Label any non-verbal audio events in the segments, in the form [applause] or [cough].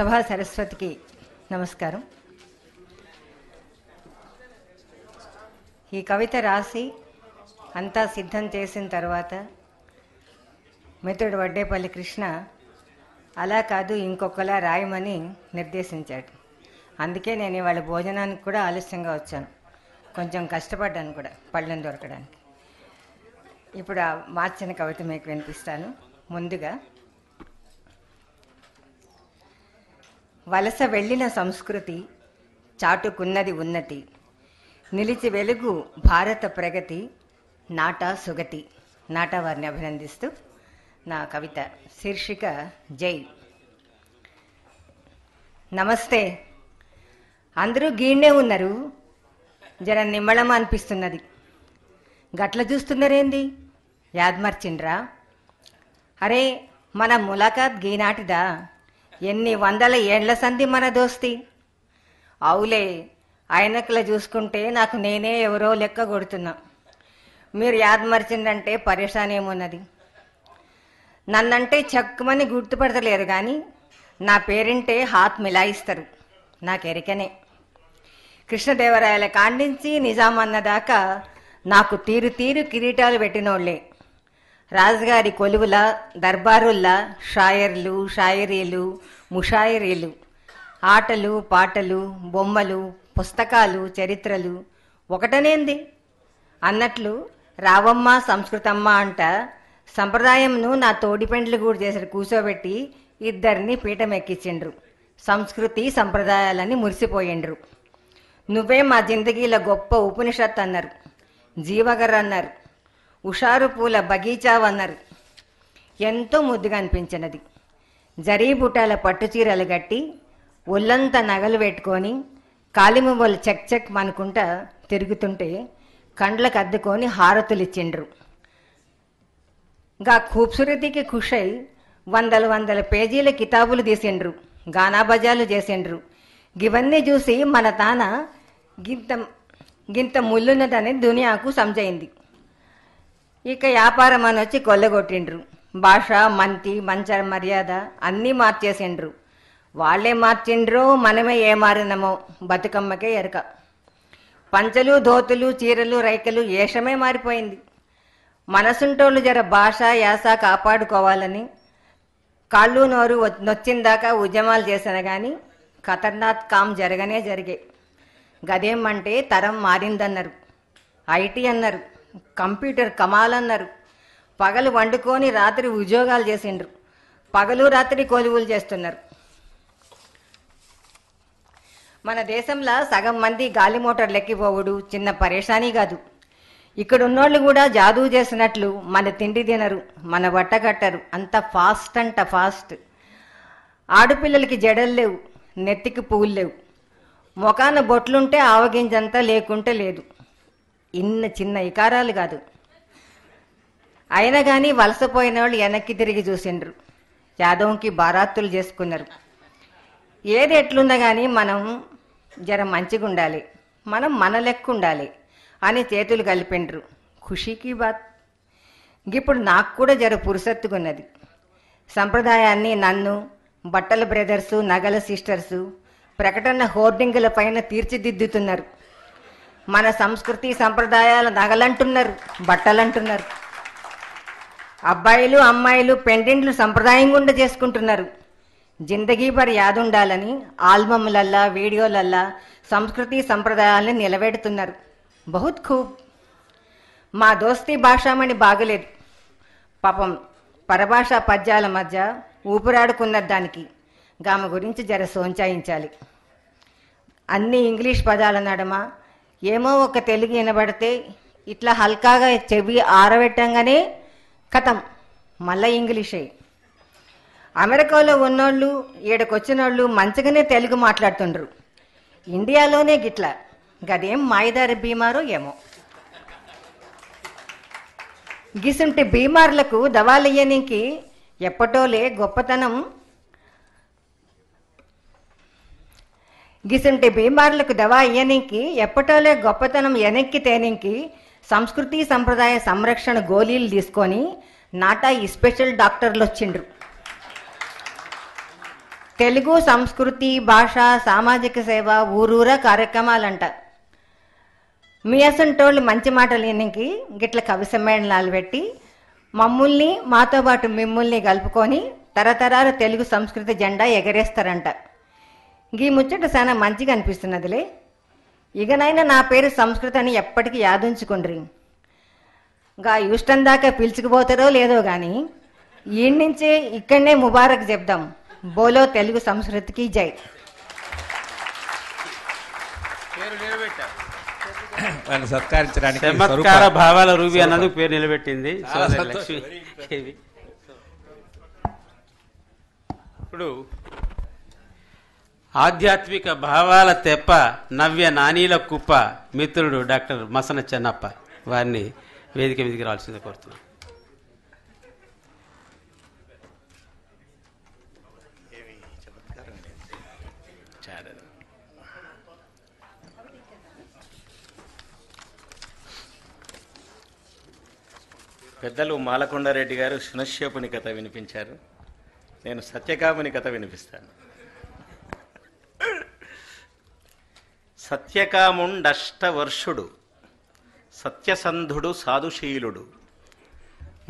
సభా సరస్వతికి నమస్కారం ఈ కవిత రాసి అంతా సిద్ధం చేసిన తర్వాత మిత్రుడు వడ్డేపల్లి కృష్ణ అలా కాదు ఇంకొకలా రాయమని నిర్దేశించాడు అందుకే నేను ఇవాళ భోజనానికి కూడా ఆలస్యంగా వచ్చాను కొంచెం కష్టపడ్డాను కూడా పళ్ళని దొరకడానికి ఇప్పుడు మార్చిన కవిత మీకు వినిపిస్తాను ముందుగా వలస వెళ్ళిన సంస్కృతి చాటుకున్నది ఉన్నతి నిలిచి వెలుగు భారత ప్రగతి నాటా సుగతి నాటా వారిని అభినందిస్తూ నా కవిత శీర్షిక జై నమస్తే అందరూ గీణే ఉన్నారు జర నిమ్మళమా అనిపిస్తున్నది గట్ల చూస్తున్నారేంది యాద్మర్చిండ్రా అరే మన ములాఖాత్ గీనాటిదా ఎన్ని వందల ఏండ్ల సంధి మన దోస్తి అవులే ఆయనకుల చూసుకుంటే నాకు నేనే ఎవరో లెక్క కొడుతున్నా మీరు యాదమర్చిందంటే పరేషాన్ ఏమున్నది నన్నంటే చక్కుమని గుర్తుపడతలేరు కానీ నా పేరింటే హాత్ మిలాయిస్తారు నాకెరికనే కృష్ణదేవరాయల కాండించి నిజామన్నదాకా దాకా నాకు తీరు తీరు కిరీటాలు పెట్టినోళ్లే రాజుగారి కొలువుల దర్బారుల షాయర్లు షాయరీలు ముషాయరీలు ఆటలు పాటలు బొమ్మలు పుస్తకాలు చరిత్రలు ఒకటనేంది అన్నట్లు రావమ్మ సంస్కృతమ్మ అంట సంప్రదాయంను నా తోడిపెండ్లు కూడా చేశారు కూర్చోబెట్టి ఇద్దరిని పీఠం ఎక్కించిండ్రు సంస్కృతి సంప్రదాయాలని మురిసిపోయిండ్రు నువ్వే మా జిందగీల గొప్ప ఉపనిషత్ అన్నారు జీవగర్ అన్నారు ఉషారు పూల బగీచా బగీచావన్నరు ఎంతో ముద్దుగా అనిపించినది పట్టు చీరలు గట్టి ఒళ్ళంతా నగలు పెట్టుకొని కాలిమువ్వలు చెక్ చెక్ అనుకుంటా తిరుగుతుంటే కండ్లకు అద్దుకొని హారతులు ఇచ్చిండ్రు గా ఖూబ్సూరతికి ఖుషై వందల వందల పేజీల కితాబులు తీసిండ్రు గానాబజాలు చేసిండ్రు ఇవన్నీ చూసి మన తాన గింత గింత ముళ్ళున్నదని దునియాకు సంజయింది ఇక వ్యాపారం అని వచ్చి కొల్లగొట్టిండ్రు భాష మంతి మంచ మర్యాద అన్నీ మార్చేసిండ్రు వాళ్ళే మార్చిండ్రు మనమే ఏ మారినమో బతుకమ్మకే ఎరక పంచలు ధోతులు చీరలు రైకలు ఏషమే మారిపోయింది మనసుంటోళ్ళు జర భాష యాస కాపాడుకోవాలని కాళ్ళు నోరు నొచ్చిందాకా ఉద్యమాలు చేసిన కానీ ఖతర్నాథ్ కామ్ జరగనే జరిగాయి గదేమంటే తరం మారిందన్నారు ఐటీ అన్నారు కంప్యూటర్ కమాలన్నారు పగలు వండుకొని రాత్రి ఉద్యోగాలు చేసిండ్రు పగలు రాత్రి కొలువులు చేస్తున్నారు మన దేశంలో సగం మంది గాలి మోటార్ లెక్కిపోవుడు చిన్న పరేషాని కాదు ఇక్కడ ఉన్నోళ్ళు కూడా జాదు చేసినట్లు మన తిండి తినరు మన బట్ట కట్టరు అంత ఫాస్ట్ అంట ఫాస్ట్ ఆడపిల్లలకి జడలు లేవు నెత్తికి పువ్వులు లేవు మొఖాన బొట్లుంటే ఆవగింజంతా లేకుంటే లేదు ఇన్న చిన్న ఇకారాలు కాదు అయినా కానీ వలసపోయిన వాళ్ళు వెనక్కి తిరిగి చూసిండ్రు యాదవంకి బారాత్తులు చేసుకున్నారు ఏది ఎట్లుందా కానీ మనం జర మంచిగా ఉండాలి మనం మన లెక్క ఉండాలి అని చేతులు కలిపిండ్రు ఖుషీకి బాత్ ఇప్పుడు నాకు కూడా జర పురుసత్తుకున్నది సంప్రదాయాన్ని నన్ను బట్టల బ్రదర్సు నగల సిస్టర్సు ప్రకటన హోర్డింగుల పైన తీర్చిదిద్దుతున్నారు మన సంస్కృతి సంప్రదాయాలు నగలంటున్నారు బట్టలంటున్నారు అబ్బాయిలు అమ్మాయిలు పెండెంట్లు సంప్రదాయం గుండా చేసుకుంటున్నారు జిందగీ పరి యాదుండాలని ఆల్బమ్లల్లా వీడియోలల్లా సంస్కృతి సంప్రదాయాలని నిలబెడుతున్నారు బహుత్ ఖూబ్ మా దోస్తీ భాషామణి బాగలేదు పాపం పరభాషా పద్యాల మధ్య ఊపిరాడుకున్న దానికి గామ గురించి జర సోంచాయించాలి అన్ని ఇంగ్లీష్ పదాల నడమ ఏమో ఒక తెలుగు వినబడితే ఇట్లా హల్కాగా చెవి ఆరబెట్టంగానే కథం మళ్ళీ ఇంగ్లీషే అమెరికాలో ఉన్నోళ్ళు ఈడకొచ్చిన వాళ్ళు మంచిగానే తెలుగు మాట్లాడుతుండ్రు ఇండియాలోనే గిట్లా గదేం మాయదారి బీమారో ఏమో గిసుంటి బీమార్లకు దవాలయ్యనికి ఎప్పటోలే గొప్పతనం గిసుంటి బీమార్లకు దవా ఇయనికి ఎప్పటోలే గొప్పతనం ఎనక్కి తేనికి సంస్కృతి సంప్రదాయ సంరక్షణ గోళీలు తీసుకొని నాటా ఈ స్పెషల్ డాక్టర్లు వచ్చిండ్రు తెలుగు సంస్కృతి భాష సామాజిక సేవ ఊరూరా కార్యక్రమాలంట మీ అసంటోళ్ళు మంచి మాటలు ఎన్నికి గిట్ల కవి సమ్మేళనాలు పెట్టి మమ్మల్ని మాతో పాటు మిమ్మల్ని కలుపుకొని తరతరాల తెలుగు సంస్కృతి జెండా ఎగరేస్తారంట గీ ముచ్చట చాలా మంచిగా అనిపిస్తున్నదిలే ఇకనైనా నా పేరు సంస్కృత అని ఎప్పటికీ యాదించుకుండ్రి గా యూస్టన్ దాకా పిలుచుకుపోతారో లేదో కానీ ఈ నుంచి ఇక్కడనే ముబారక్ చెప్దాం బోలో తెలుగు సంస్కృతికి జై భావాల పేరు నిలబెట్టింది ఇప్పుడు ఆధ్యాత్మిక భావాల తెప్ప నవ్య నానీల కుప్ప మిత్రుడు డాక్టర్ మసన చెన్నప్ప వారిని వేదిక మీదకి రావాల్సింది కోరుతున్నాను పెద్దలు మాలకొండారెడ్డి గారు సునశ్యపుని కథ వినిపించారు నేను సత్యకాముని కథ వినిపిస్తాను సత్యకాముండష్టవర్షుడు సత్యసంధుడు సాధుశీలుడు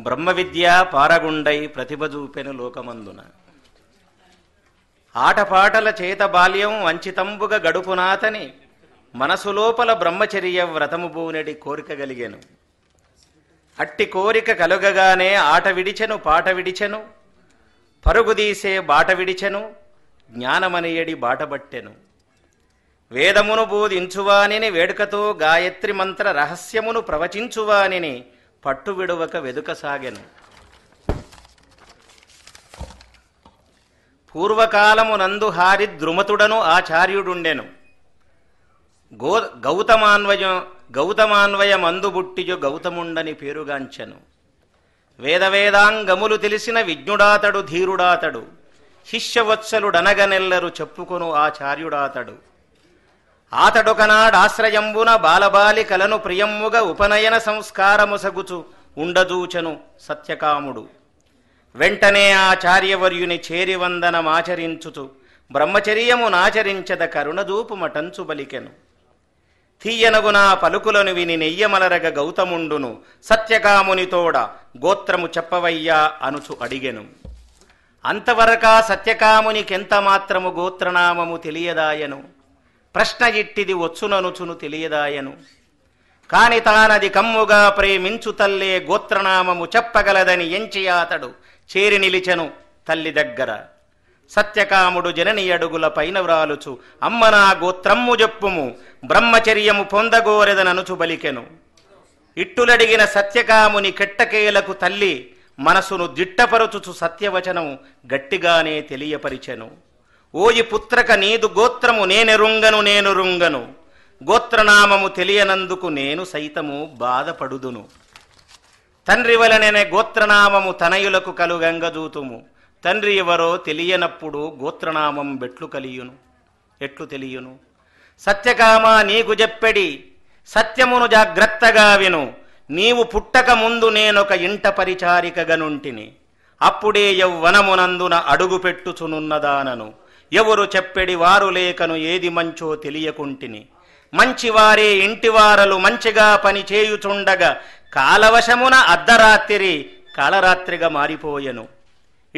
బ్రహ్మ పారగుండై పారగుండై చూపెను లోకమందున ఆటపాటల చేత బాల్యం వంచితంబుగ గడుపునాతని మనసులోపల బ్రహ్మచర్య వ్రతము బూనెడి కోరిక గలిగెను అట్టి కోరిక కలుగగానే ఆట విడిచెను పాట విడిచెను పరుగుదీసే బాట విడిచెను జ్ఞానమనియడి బాటబట్టెను వేదమును బోధించువానిని వేడుకతో గాయత్రి మంత్ర రహస్యమును ప్రవచించువానిని పట్టు విడువక వెదుకసాగెను పూర్వకాలమునందు హారి ద్రుమతుడను ఆచార్యుడుండెను గో గౌతమాన్వయ గౌతమాన్వయ మందుబుట్టియు గౌతముండని పేరుగాంచెను వేదవేదాంగములు తెలిసిన విజ్ఞుడాతడు ధీరుడాతడు శిష్యవత్సలుడనగనెల్లరు చెప్పుకొను ఆచార్యుడాతడు ఆతడొకనాడు ఆశ్రయంబున బాలబాలికలను ప్రియమ్ముగా ఉపనయన సంస్కారముసగుచు ఉండదూచను సత్యకాముడు వెంటనే ఆచార్యవర్యుని చేరివందనమాచరించుచు బ్రహ్మచర్యము నాచరించద కరుణదూపు మటంచు బలికెను తీయనగున పలుకులను విని నెయ్యమలరగ గౌతముండును సత్యకామునితోడ గోత్రము చెప్పవయ్యా అనుచు అడిగెను అంతవరకా సత్యకామునికెంత మాత్రము గోత్రనామము తెలియదాయను ప్రశ్న ఇట్టిది వచ్చుననుచును తెలియదాయను కాని తానది కమ్ముగా ప్రేమించు తల్లే గోత్రనామము చెప్పగలదని ఎంచి అతడు చేరి నిలిచెను తల్లి దగ్గర సత్యకాముడు జనని అడుగుల పైన వ్రాలుచు అమ్మ నా గోత్రమ్ము చెప్పుము బ్రహ్మచర్యము పొందగోరెదననుచు బలికెను ఇట్టులడిగిన సత్యకాముని కెట్టకేలకు తల్లి మనసును దిట్టపరుచుచు సత్యవచనము గట్టిగానే తెలియపరిచెను ఓయి పుత్రక నీదు గోత్రము నేనెరుంగను రుంగను గోత్రనామము తెలియనందుకు నేను సైతము బాధపడుదును తండ్రి వలననే గోత్రనామము తనయులకు కలుగంగజూతుము తండ్రి ఎవరో తెలియనప్పుడు గోత్రనామం బెట్లు కలియును ఎట్లు తెలియును సత్యకామా నీకు చెప్పెడి సత్యమును జాగ్రత్తగా విను నీవు పుట్టక ముందు నేనొక ఇంట పరిచారికగనుంటిని అప్పుడే యౌవనమునందున పెట్టుచునున్నదానను ఎవరు చెప్పెడి వారు లేకను ఏది మంచో తెలియకుంటిని మంచివారే ఇంటివారలు మంచిగా పని చేయుచుండగా కాలవశమున అర్ధరాత్రి కాలరాత్రిగా మారిపోయెను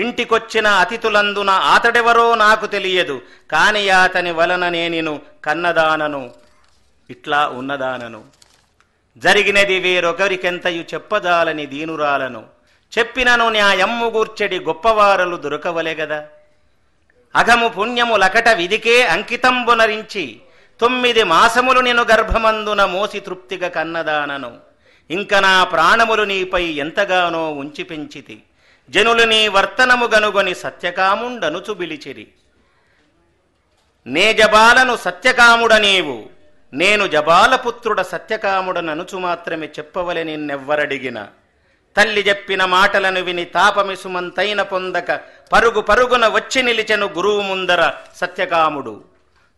ఇంటికొచ్చిన అతిథులందున అతడెవరో నాకు తెలియదు కాని అతని వలన నేనిను కన్నదానను ఇట్లా ఉన్నదానను జరిగినది వేరొకరికెంతయు చెప్పదాలని దీనురాలను చెప్పినను న్యాయమ్ము గూర్చెడి గొప్పవారలు దొరకవలే గదా అఘము పుణ్యము లకట విధికే అంకితంబునరించి తొమ్మిది మాసములు నేను గర్భమందున మోసి తృప్తిగా కన్నదానను ఇంక నా ప్రాణములు నీపై ఎంతగానో ఉంచి పెంచితి జనులు నీ వర్తనము గనుగొని సత్యకాముండనుచు బిలిచిరి నే జబాలను సత్యకాముడ నీవు నేను జబాలపుత్రుడ ననుచు మాత్రమే చెప్పవలే నిన్నెవ్వరడిగినా తల్లి చెప్పిన మాటలను విని తాపమిసుమంతైన పొందక పరుగు పరుగున వచ్చి నిలిచెను గురువు ముందర సత్యకాముడు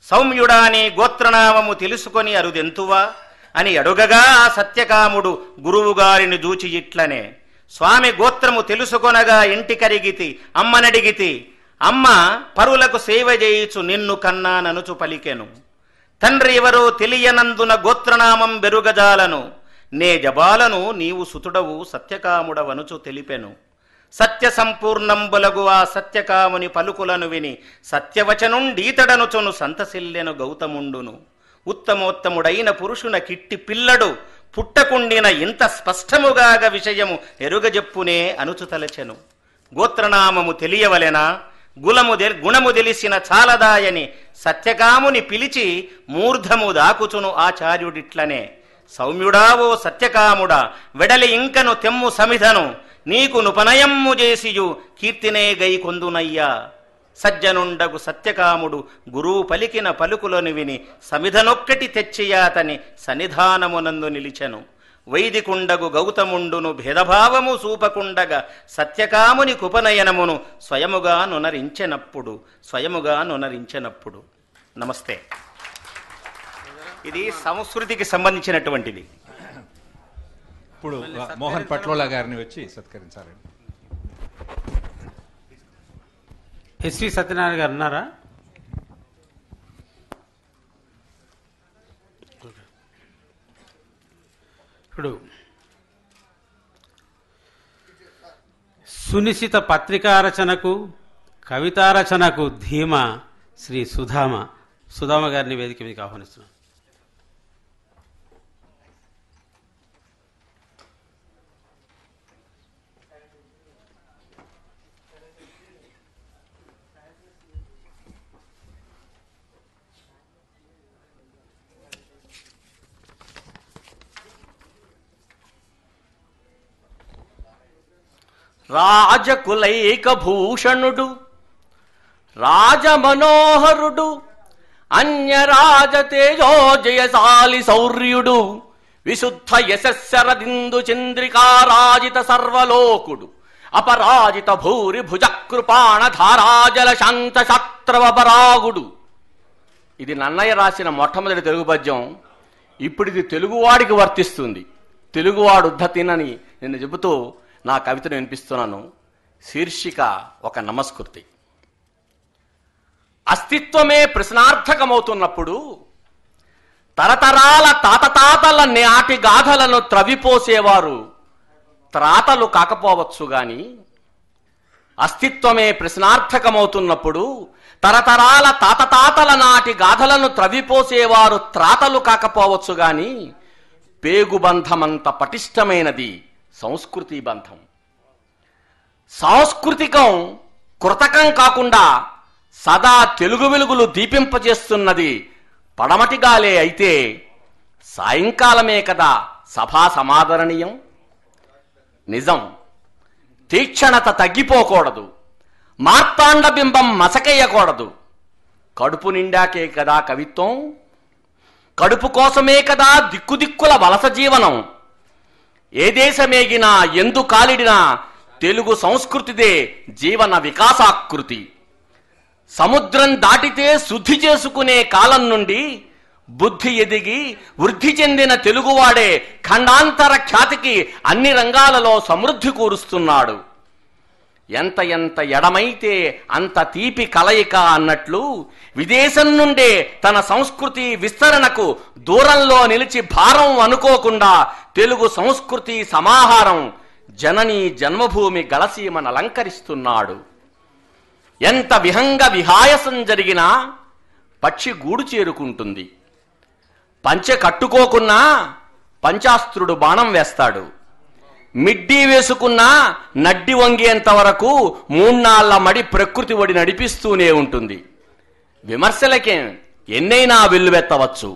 సౌమ్యుడాని గోత్రనామము తెలుసుకొని అరుదెంతువా అని అడుగగా ఆ సత్యకాముడు గురువుగారిని దూచి ఇట్లనే స్వామి గోత్రము తెలుసుకొనగా ఇంటి కరిగితి అమ్మనడిగితి అమ్మ పరులకు సేవ చేయుచు నిన్ను కన్నాననుచు పలికెను తండ్రి ఎవరో తెలియనందున గోత్రనామం బెరుగజాలను నే జబాలను నీవు సుతుడవు సత్యకాముడవనుచు తెలిపెను సత్య సంపూర్ణంబులగు ఆ సత్యకాముని పలుకులను విని సత్యవచనుండీతడనుచును సంతసిల్లెను గౌతముండును ఉత్తమోత్తముడైన పురుషున కిట్టి పిల్లడు పుట్టకుండిన ఇంత స్పష్టముగాగ విషయము ఎరుగజెప్పునే అనుచుతలచెను గోత్రనామము తెలియవలెనా గులము గుణము తెలిసిన చాలదాయని సత్యకాముని పిలిచి మూర్ధము దాకుచును ఆచార్యుడిట్లనే సౌమ్యుడా ఓ సత్యకాముడా వెడలి ఇంకను తెమ్ము సమిధను నీకు నుపనయమ్ము చేసియు కీర్తినే గై కొందునయ్యా సజ్జనుండగు సత్యకాముడు గురువు పలికిన పలుకులను విని సమిధనొక్కటి తెచ్చియాతని సన్నిధానమునందు నిలిచెను వైదికుండగు గౌతముండును భేదభావము సూపకుండగా సత్యకాముని కుపనయనమును స్వయముగా నునరించెనప్పుడు స్వయముగా నునరించెనప్పుడు నమస్తే ఇది సంస్కృతికి సంబంధించినటువంటిది ఇప్పుడు మోహన్ పట్లోలా గారిని వచ్చి సత్కరించాలండి ఎస్వి సత్యనారాయణ గారు ఉన్నారా ఇప్పుడు సునిశ్చిత రచనకు కవితారచనకు ధీమ శ్రీ సుధామ సుధామ గారిని వేదిక మీకు ఆహ్వానిస్తున్నాను రాజకులైక భూషణుడు రాజమనోహరుడు రాజ తేజోజయశాలి శౌర్యుడు విశుద్ధ యశస్సరదిందు చంద్రికారాజిత సర్వలోకుడు అపరాజిత భూరి భుజకృపాణ ధారాజల శాంత శాత్రవపరాగుడు ఇది నన్నయ్య రాసిన మొట్టమొదటి తెలుగు పద్యం ఇప్పుడు ఇది తెలుగువాడికి వర్తిస్తుంది తెలుగువాడు ఉద్ధతినని నిన్ను చెబుతూ నా కవితను వినిపిస్తున్నాను శీర్షిక ఒక నమస్కృతి అస్తిత్వమే ప్రశ్నార్థకమవుతున్నప్పుడు తరతరాల తాతతాతల నాటి గాథలను త్రవిపోసేవారు త్రాతలు కాకపోవచ్చు గాని అస్తిత్వమే ప్రశ్నార్థకమవుతున్నప్పుడు తరతరాల తాతతాతల నాటి గాథలను త్రవిపోసేవారు త్రాతలు కాకపోవచ్చు గాని పేగుబంధమంత పటిష్టమైనది సంస్కృతి బంధం సాంస్కృతికం కృతకం కాకుండా సదా తెలుగు వెలుగులు దీపింపజేస్తున్నది పడమటిగాలే అయితే సాయంకాలమే కదా సభా సమాదరణీయం నిజం తీక్షణత తగ్గిపోకూడదు మార్తాండబింబం మసకెయ్యకూడదు మసకేయకూడదు కడుపు నిండాకే కదా కవిత్వం కడుపు కోసమే కదా దిక్కుదిక్కుల వలస జీవనం ఏ దేశమేగినా ఎందు కాలిడినా తెలుగు సంస్కృతిదే జీవన వికాసాకృతి సముద్రం దాటితే శుద్ధి చేసుకునే కాలం నుండి బుద్ధి ఎదిగి వృద్ధి చెందిన తెలుగువాడే ఖండాంతర ఖ్యాతికి అన్ని రంగాలలో సమృద్ధి కూరుస్తున్నాడు ఎంత ఎంత ఎడమైతే అంత తీపి కలయిక అన్నట్లు విదేశం నుండే తన సంస్కృతి విస్తరణకు దూరంలో నిలిచి భారం అనుకోకుండా తెలుగు సంస్కృతి సమాహారం జనని జన్మభూమి గలసీమను అలంకరిస్తున్నాడు ఎంత విహంగ విహాయసం జరిగినా పక్షి గూడు చేరుకుంటుంది పంచె కట్టుకోకున్నా పంచాస్త్రుడు బాణం వేస్తాడు మిడ్డీ వేసుకున్న నడ్డి వంగేంత వరకు మూన్నాళ్ల మడి ప్రకృతి ఒడి నడిపిస్తూనే ఉంటుంది విమర్శలకే ఎన్నైనా వెల్లువెత్తవచ్చు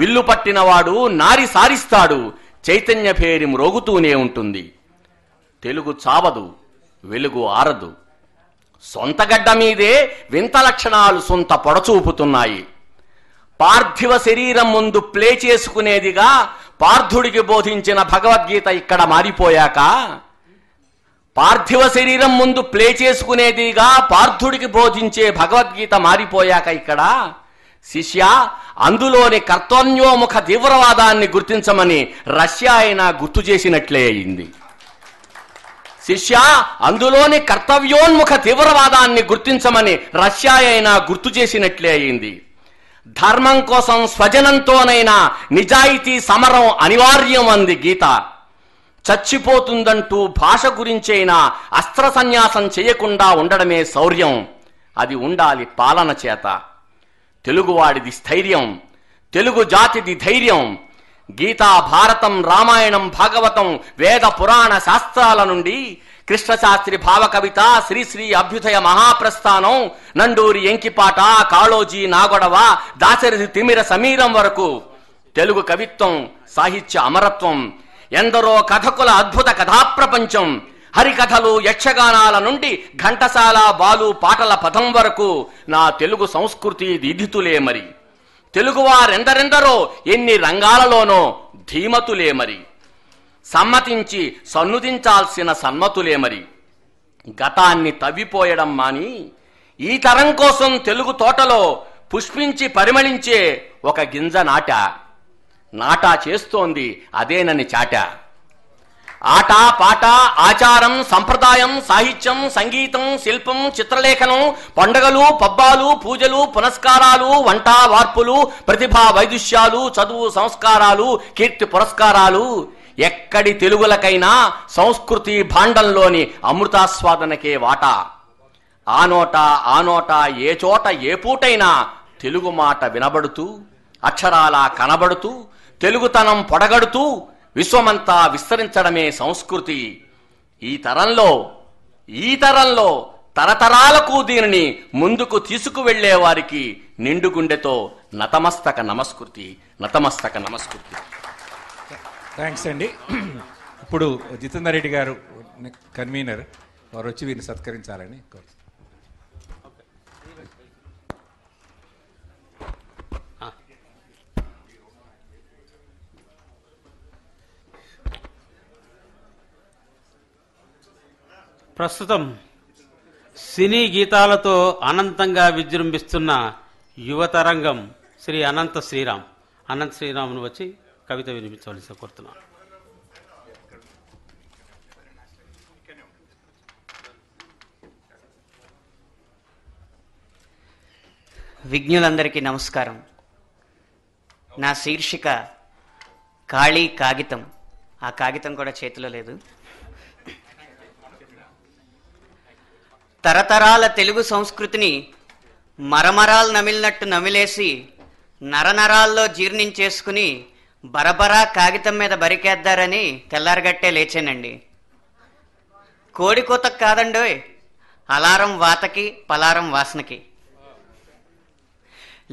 విల్లు పట్టినవాడు నారి సారిస్తాడు చైతన్య పేరి మ్రోగుతూనే ఉంటుంది తెలుగు చావదు వెలుగు ఆరదు సొంతగడ్డ మీదే వింత లక్షణాలు సొంత పొడచూపుతున్నాయి పార్థివ శరీరం ముందు ప్లే చేసుకునేదిగా పార్థుడికి బోధించిన భగవద్గీత ఇక్కడ మారిపోయాక పార్థివ శరీరం ముందు ప్లే చేసుకునేదిగా పార్థుడికి బోధించే భగవద్గీత మారిపోయాక ఇక్కడ శిష్య అందులోని కర్తోన్యోముఖ తీవ్రవాదాన్ని గుర్తించమని రష్యా అయినా గుర్తు చేసినట్లే అయింది శిష్య అందులోని కర్తవ్యోన్ముఖ తీవ్రవాదాన్ని గుర్తించమని రష్యా అయినా గుర్తు చేసినట్లే అయింది ధర్మం కోసం స్వజనంతోనైనా నిజాయితీ సమరం అనివార్యం అంది గీత చచ్చిపోతుందంటూ భాష గురించైనా అస్త్ర సన్యాసం చేయకుండా ఉండడమే శౌర్యం అది ఉండాలి పాలన చేత తెలుగువాడిది స్థైర్యం తెలుగు జాతిది ధైర్యం గీతా భారతం రామాయణం భాగవతం వేద పురాణ శాస్త్రాల నుండి కృష్ణశాస్త్రి భావకవిత శ్రీశ్రీ అభ్యుదయ మహాప్రస్థానం నండూరి ఎంకిపాట కాళోజీ నాగొడవ దాశరథి తిమిర సమీరం వరకు తెలుగు కవిత్వం సాహిత్య అమరత్వం ఎందరో కథకుల అద్భుత కథాప్రపంచం హరికథలు యక్షగానాల నుండి ఘంటసాల బాలు పాటల పదం వరకు నా తెలుగు సంస్కృతి దిధితులే మరి తెలుగువారెందరెందరో ఎన్ని రంగాలలోనో ధీమతులే మరి సమ్మతించి సన్నుదించాల్సిన సన్మతులే మరి గతాన్ని తవ్విపోయడం మాని ఈ తరం కోసం తెలుగు తోటలో పుష్పించి పరిమళించే ఒక గింజ నాట నాటా చేస్తోంది అదేనని చాట ఆట పాట ఆచారం సంప్రదాయం సాహిత్యం సంగీతం శిల్పం చిత్రలేఖనం పండగలు పబ్బాలు పూజలు పునస్కారాలు వంట వార్పులు ప్రతిభా వైదుష్యాలు చదువు సంస్కారాలు కీర్తి పురస్కారాలు ఎక్కడి తెలుగులకైనా సంస్కృతి భాండంలోని అమృతాస్వాదనకే వాటా ఆ నోట ఆ నోట ఏ చోట ఏ పూటైనా తెలుగు మాట వినబడుతూ అక్షరాల కనబడుతూ తెలుగుతనం పొడగడుతూ విశ్వమంతా విస్తరించడమే సంస్కృతి ఈ తరంలో ఈ తరంలో తరతరాలకు దీనిని ముందుకు తీసుకువెళ్లే వారికి నిండుగుండెతో నతమస్తక నమస్కృతి నతమస్తక నమస్కృతి థ్యాంక్స్ అండి [clears throat] ఇప్పుడు జితేందర్ రెడ్డి గారు కన్వీనర్ వారు వచ్చి వీరిని సత్కరించాలని కోరు ప్రస్తుతం సినీ గీతాలతో అనంతంగా విజృంభిస్తున్న యువతరంగం శ్రీ అనంత శ్రీరామ్ అనంత శ్రీరామును వచ్చి కవిత వినిపించవలసి కోరుతున్నాను విజ్ఞులందరికీ నమస్కారం నా శీర్షిక ఖాళీ కాగితం ఆ కాగితం కూడా చేతిలో లేదు తరతరాల తెలుగు సంస్కృతిని మరమరాలు నమిలినట్టు నమిలేసి నరనరాల్లో జీర్ణించేసుకుని బరబరా కాగితం మీద బరికేద్దారని తెల్లారగట్టే లేచానండి కోడి కోతకు కాదండోయ్ అలారం వాతకి పలారం వాసనకి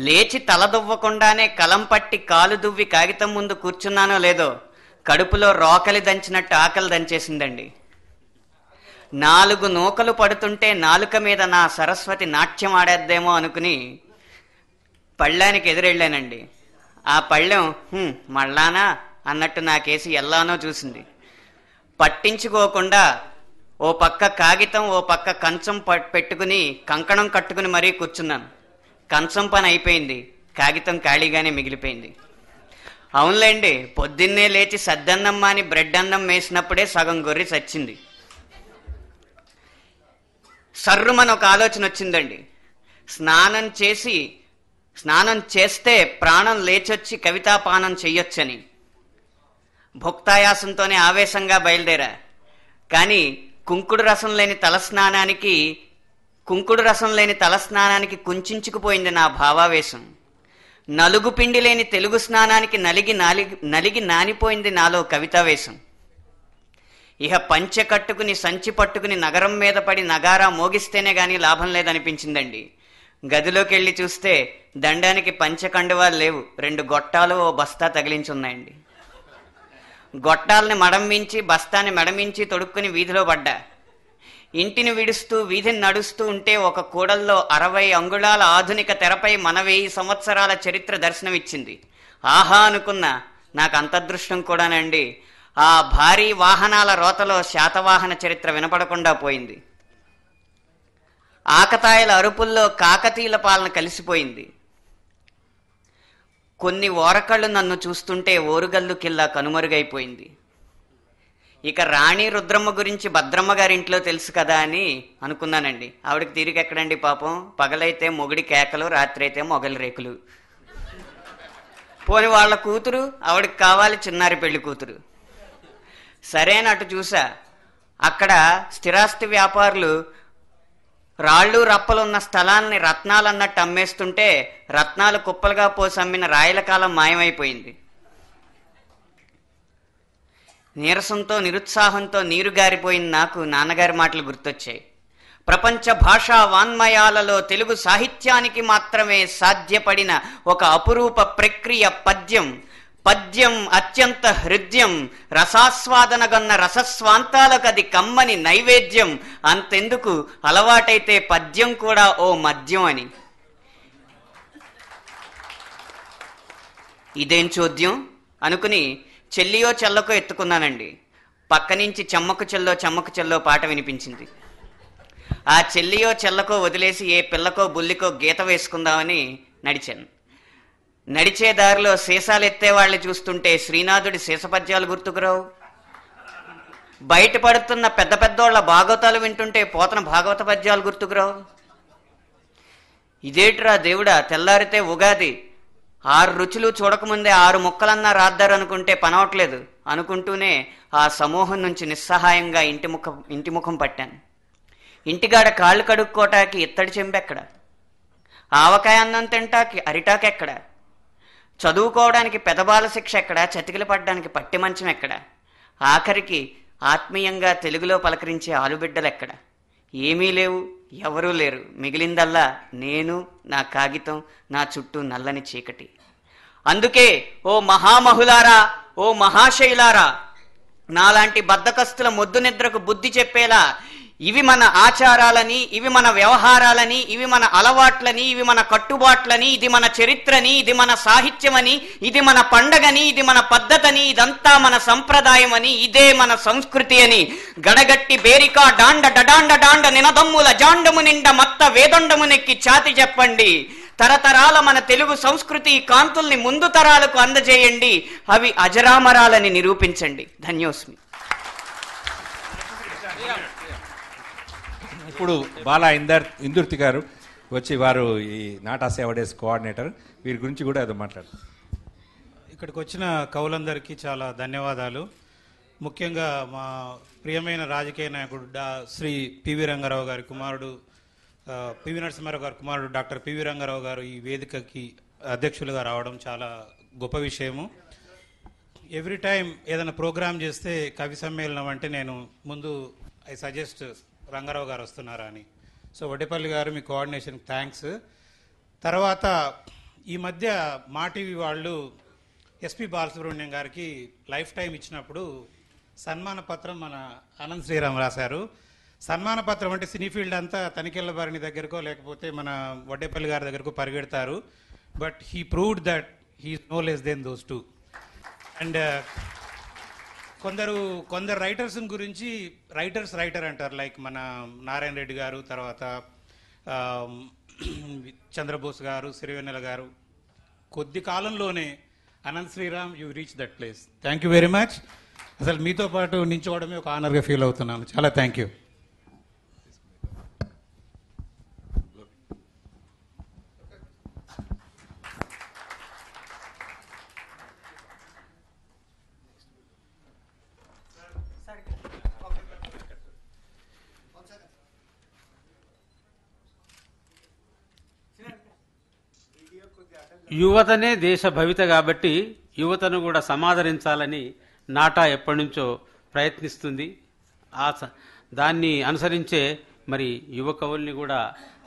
లేచి తలదువ్వకుండానే కలం పట్టి కాలు దువ్వి కాగితం ముందు కూర్చున్నానో లేదో కడుపులో రోకలి దంచినట్టు ఆకలి దంచేసిందండి నాలుగు నూకలు పడుతుంటే నాలుక మీద నా సరస్వతి నాట్యం ఆడేద్దేమో అనుకుని పళ్ళానికి ఎదురెళ్ళానండి ఆ పళ్ళెం మళ్ళానా అన్నట్టు నాకేసి ఎల్లానో చూసింది పట్టించుకోకుండా ఓ పక్క కాగితం ఓ పక్క కంచం పెట్టుకుని కంకణం కట్టుకుని మరీ కూర్చున్నాను కంచం పని అయిపోయింది కాగితం ఖాళీగానే మిగిలిపోయింది అవునులేండి పొద్దున్నే లేచి సద్దన్నం అని బ్రెడ్ అన్నం వేసినప్పుడే సగం గొర్రె చచ్చింది సర్రుమని ఒక ఆలోచన వచ్చిందండి స్నానం చేసి స్నానం చేస్తే ప్రాణం లేచొచ్చి కవితాపానం చెయ్యొచ్చని భోక్తాయాసంతోనే ఆవేశంగా బయలుదేరా కానీ కుంకుడు రసం లేని తలస్నానానికి కుంకుడు రసం లేని తలస్నానానికి కుంచుకుపోయింది నా భావావేశం నలుగు పిండి లేని తెలుగు స్నానానికి నలిగి నాలిగి నలిగి నానిపోయింది నాలో కవితావేశం ఇహ పంచె కట్టుకుని సంచి పట్టుకుని నగరం మీద పడి నగారా మోగిస్తేనే కానీ లాభం లేదనిపించిందండి గదిలోకి వెళ్ళి చూస్తే దండానికి పంచకండువాలు లేవు రెండు గొట్టాలు ఓ బస్తా తగిలించున్నాయండి గొట్టాలని మడమ్మించి బస్తాని మడమించి తొడుక్కుని వీధిలో పడ్డా ఇంటిని విడుస్తూ వీధిని నడుస్తూ ఉంటే ఒక కూడల్లో అరవై అంగుళాల ఆధునిక తెరపై మన వెయ్యి సంవత్సరాల చరిత్ర దర్శనమిచ్చింది ఆహా అనుకున్న నాకు అంతదృష్టం కూడానండి ఆ భారీ వాహనాల రోతలో శాతవాహన చరిత్ర వినపడకుండా పోయింది ఆకతాయిల అరుపుల్లో కాకతీయుల పాలన కలిసిపోయింది కొన్ని ఓరకళ్ళు నన్ను చూస్తుంటే ఓరుగల్లు కిల్లా కనుమరుగైపోయింది ఇక రాణి రుద్రమ్మ గురించి భద్రమ్మ గారింట్లో తెలుసు కదా అని అనుకున్నానండి ఆవిడకి తిరిగెక్కడండి పాపం పగలైతే మొగుడి కేకలు రాత్రి అయితే మొగలి రేకులు పోని వాళ్ళ కూతురు ఆవిడకి కావాలి చిన్నారి పెళ్లి కూతురు సరేనట్టు చూసా అక్కడ స్థిరాస్తి వ్యాపారులు రాళ్ళు రప్పలున్న స్థలాన్ని రత్నాలన్నట్టు అమ్మేస్తుంటే రత్నాలు కుప్పలుగా పోసి అమ్మిన రాయల కాలం మాయమైపోయింది నీరసంతో నిరుత్సాహంతో నీరు గారిపోయిన నాకు నాన్నగారి మాటలు గుర్తొచ్చాయి ప్రపంచ భాషా వాన్మయాలలో తెలుగు సాహిత్యానికి మాత్రమే సాధ్యపడిన ఒక అపురూప ప్రక్రియ పద్యం పద్యం అత్యంత హృద్యం రసస్వాంతాలకు అది కమ్మని నైవేద్యం అంతెందుకు అలవాటైతే పద్యం కూడా ఓ మద్యం అని ఇదేం చోద్యం అనుకుని చెల్లియో చెల్లకో ఎత్తుకున్నానండి పక్క నుంచి చెమ్మకు చెల్లో చెమ్మకు చెల్లో పాట వినిపించింది ఆ చెల్లియో చెల్లకో వదిలేసి ఏ పిల్లకో బుల్లికో గీత వేసుకుందామని నడిచాను నడిచే దారిలో సీసాలు వాళ్ళు చూస్తుంటే శ్రీనాథుడి సీసపద్యాలు గుర్తుకురావు బయట పడుతున్న పెద్ద పెద్దోళ్ళ భాగవతాలు వింటుంటే పోతన భాగవత పద్యాలు గుర్తుకురావు ఇదేట్రా దేవుడా తెల్లారితే ఉగాది ఆరు రుచులు చూడకముందే ఆరు ముక్కలన్నా రాద్దారు అనుకుంటే పనవట్లేదు అనుకుంటూనే ఆ సమూహం నుంచి నిస్సహాయంగా ఇంటి ముఖం ఇంటి ముఖం పట్టాను ఇంటిగాడ కాళ్ళు కడుక్కోటాకి ఇత్తడి చెంబెక్కడ ఆవకాయ అన్నం తింటాకి అరిటాకెక్కడా చదువుకోవడానికి పెదబాల శిక్ష ఎక్కడ చతికిల పడ్డానికి పట్టి మంచం ఎక్కడ ఆఖరికి ఆత్మీయంగా తెలుగులో పలకరించే ఆలుబిడ్డలు ఎక్కడ ఏమీ లేవు ఎవరూ లేరు మిగిలిందల్లా నేను నా కాగితం నా చుట్టూ నల్లని చీకటి అందుకే ఓ మహామహులారా ఓ మహాశైలారా నాలాంటి బద్దకస్తుల మొద్దు నిద్రకు బుద్ధి చెప్పేలా ఇవి మన ఆచారాలని ఇవి మన వ్యవహారాలని ఇవి మన అలవాట్లని ఇవి మన కట్టుబాట్లని ఇది మన చరిత్రని ఇది మన సాహిత్యమని ఇది మన పండగని ఇది మన పద్ధతని ఇదంతా మన సంప్రదాయమని ఇదే మన సంస్కృతి అని గడగట్టి బేరికా డాండ డడాండ డాండ నినదమ్ముల జాండము నిండ మత్త నెక్కి ఛాతి చెప్పండి తరతరాల మన తెలుగు సంస్కృతి కాంతుల్ని ముందు తరాలకు అందజేయండి అవి అజరామరాలని నిరూపించండి ధన్యోస్మి ఇప్పుడు బాలా ఇందర్ ఇందుర్తి గారు వచ్చి వారు ఈ నాటా సేవ డేస్ కోఆర్డినేటర్ వీరి గురించి కూడా అది మాట్లాడారు ఇక్కడికి వచ్చిన కవులందరికీ చాలా ధన్యవాదాలు ముఖ్యంగా మా ప్రియమైన రాజకీయ నాయకుడు డా శ్రీ పివి రంగారావు గారి కుమారుడు పివి నరసింహారావు గారి కుమారుడు డాక్టర్ పివి రంగారావు గారు ఈ వేదికకి అధ్యక్షులుగా రావడం చాలా గొప్ప విషయము ఎవ్రీ టైం ఏదైనా ప్రోగ్రామ్ చేస్తే కవి సమ్మేళనం అంటే నేను ముందు ఐ సజెస్ట్ రంగారావు గారు వస్తున్నారా అని సో వడ్డేపల్లి గారు మీ కోఆర్డినేషన్కి థ్యాంక్స్ తర్వాత ఈ మధ్య మా టీవీ వాళ్ళు ఎస్పి బాలసుబ్రహ్మణ్యం గారికి లైఫ్ టైం ఇచ్చినప్పుడు సన్మాన పత్రం మన అనంత్ శ్రీరామ్ రాశారు సన్మాన పత్రం అంటే సినీ ఫీల్డ్ అంతా తనికెళ్ళ బారిని దగ్గరకో లేకపోతే మన వడ్డేపల్లి గారి దగ్గరకో పరిగెడతారు but he proved that he no less than those two and కొందరు కొందరు రైటర్స్ గురించి రైటర్స్ రైటర్ అంటారు లైక్ మన నారాయణ రెడ్డి గారు తర్వాత చంద్రబోస్ గారు సిరివెన్నెల గారు కొద్ది కాలంలోనే Ananth Sriram you reach that place thank you very much అసలు మీతో పాటు నించోవడమే ఒక ఆనర్గా ఫీల్ అవుతున్నాను చాలా థ్యాంక్ యూ యువతనే దేశ భవిత కాబట్టి యువతను కూడా సమాదరించాలని నాటా ఎప్పటి నుంచో ప్రయత్నిస్తుంది ఆ దాన్ని అనుసరించే మరి యువకవుల్ని కూడా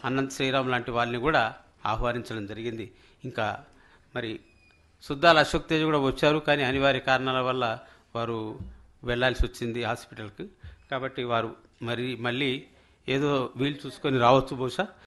అనంత శ్రీరామ్ లాంటి వాళ్ళని కూడా ఆహ్వానించడం జరిగింది ఇంకా మరి శుద్ధాల అశోక్ తేజ్ కూడా వచ్చారు కానీ అనివార్య కారణాల వల్ల వారు వెళ్లాల్సి వచ్చింది హాస్పిటల్కి కాబట్టి వారు మరి మళ్ళీ ఏదో వీలు చూసుకొని రావచ్చు బహుశా